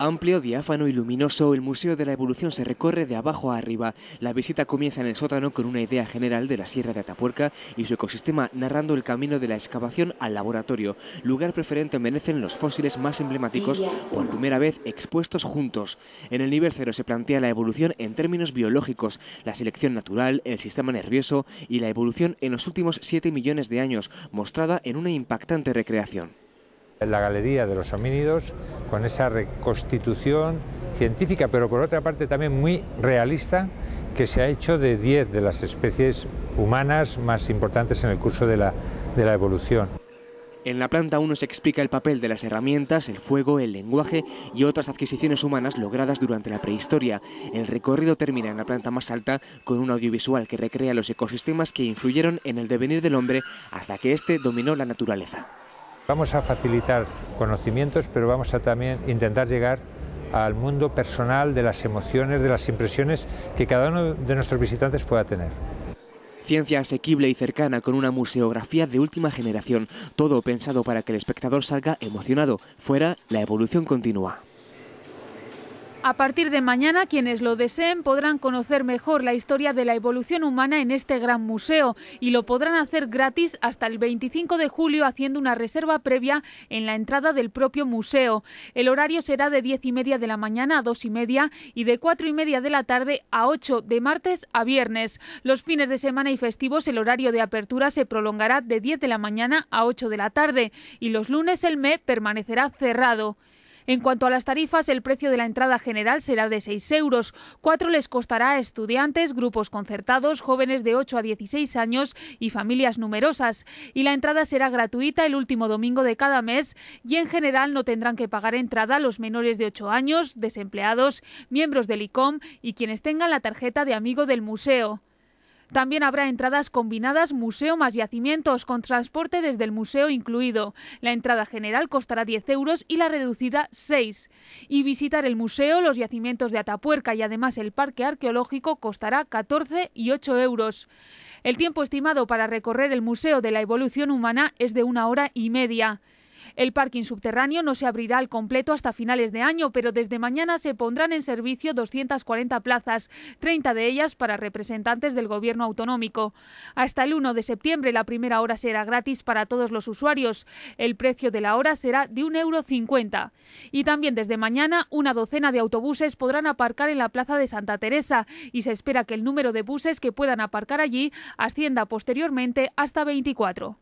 Amplio, diáfano y luminoso, el Museo de la Evolución se recorre de abajo a arriba. La visita comienza en el sótano con una idea general de la Sierra de Atapuerca y su ecosistema narrando el camino de la excavación al laboratorio, lugar preferente merecen los fósiles más emblemáticos por primera vez expuestos juntos. En el nivel cero se plantea la evolución en términos biológicos, la selección natural, el sistema nervioso y la evolución en los últimos 7 millones de años, mostrada en una impactante recreación. La galería de los homínidos, con esa reconstitución científica, pero por otra parte también muy realista, que se ha hecho de 10 de las especies humanas más importantes en el curso de la, evolución. En la planta 1 se explica el papel de las herramientas, el fuego, el lenguaje y otras adquisiciones humanas logradas durante la prehistoria. El recorrido termina en la planta más alta con un audiovisual que recrea los ecosistemas que influyeron en el devenir del hombre hasta que éste dominó la naturaleza. Vamos a facilitar conocimientos, pero vamos a también intentar llegar al mundo personal de las emociones, de las impresiones que cada uno de nuestros visitantes pueda tener. Ciencia asequible y cercana con una museografía de última generación, todo pensado para que el espectador salga emocionado. Fuera, la evolución continúa. A partir de mañana, quienes lo deseen podrán conocer mejor la historia de la evolución humana en este gran museo y lo podrán hacer gratis hasta el 25 de julio haciendo una reserva previa en la entrada del propio museo. El horario será de 10 y media de la mañana a 2 y media y de 4 y media de la tarde a 8 de martes a viernes. Los fines de semana y festivos el horario de apertura se prolongará de 10 de la mañana a 8 de la tarde y los lunes el mes permanecerá cerrado. En cuanto a las tarifas, el precio de la entrada general será de 6 euros. 4 les costará a estudiantes, grupos concertados, jóvenes de 8 a 16 años y familias numerosas. Y la entrada será gratuita el último domingo de cada mes y en general no tendrán que pagar entrada los menores de 8 años, desempleados, miembros del ICOM y quienes tengan la tarjeta de amigo del museo. También habrá entradas combinadas museo más yacimientos con transporte desde el museo incluido. La entrada general costará 10 euros y la reducida 6. Y visitar el museo, los yacimientos de Atapuerca y además el parque arqueológico costará 14 y 8 euros. El tiempo estimado para recorrer el Museo de la Evolución Humana es de una hora y media. El parking subterráneo no se abrirá al completo hasta finales de año, pero desde mañana se pondrán en servicio 240 plazas, 30 de ellas para representantes del gobierno autonómico. Hasta el 1 de septiembre la primera hora será gratis para todos los usuarios. El precio de la hora será de 1,50 euro. Y también desde mañana una docena de autobuses podrán aparcar en la plaza de Santa Teresa y se espera que el número de buses que puedan aparcar allí ascienda posteriormente hasta 24.